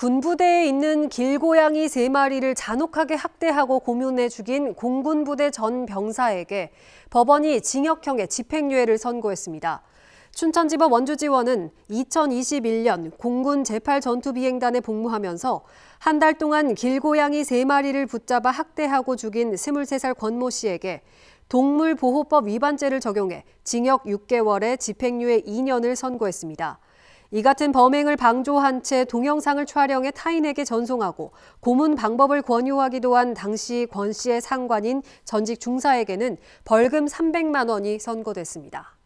군부대에 있는 길고양이 3마리를 잔혹하게 학대하고 고문해 죽인 공군부대 전 병사에게 법원이 징역형의 집행유예를 선고했습니다. 춘천지법 원주지원은 2021년 공군 제8전투비행단에 복무하면서 한 달 동안 길고양이 3마리를 붙잡아 학대하고 죽인 23살 권모 씨에게 동물보호법 위반죄를 적용해 징역 6개월에 집행유예 2년을 선고했습니다. 이 같은 범행을 방조한 채 동영상을 촬영해 타인에게 전송하고 고문 방법을 권유하기도 한 당시 권 씨의 상관인 전직 중사에게는 벌금 300만 원이 선고됐습니다.